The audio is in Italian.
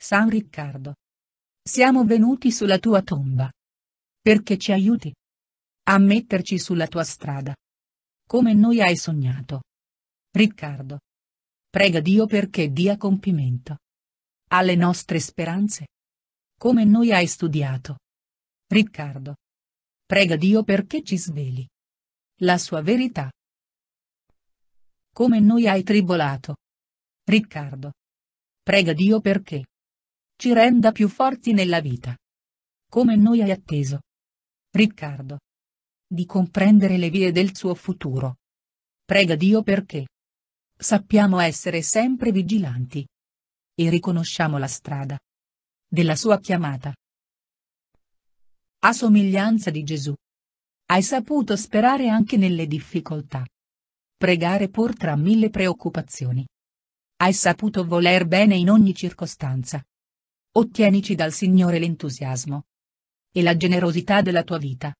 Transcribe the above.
San Riccardo. Siamo venuti sulla tua tomba. Perché ci aiuti a metterci sulla tua strada. Come noi hai sognato. Riccardo. Prega Dio perché dia compimento alle nostre speranze. Come noi hai studiato. Riccardo. Prega Dio perché ci sveli la sua verità. Come noi hai tribolato. Riccardo. Prega Dio perché ci renda più forti nella vita. Come noi hai atteso. Riccardo. Di comprendere le vie del suo futuro. Prega Dio perché. Sappiamo essere sempre vigilanti. E riconosciamo la strada. Della sua chiamata. A somiglianza di Gesù. Hai saputo sperare anche nelle difficoltà. Pregare pur tra mille preoccupazioni. Hai saputo voler bene in ogni circostanza. Ottienici dal Signore l'entusiasmo e la generosità della tua vita.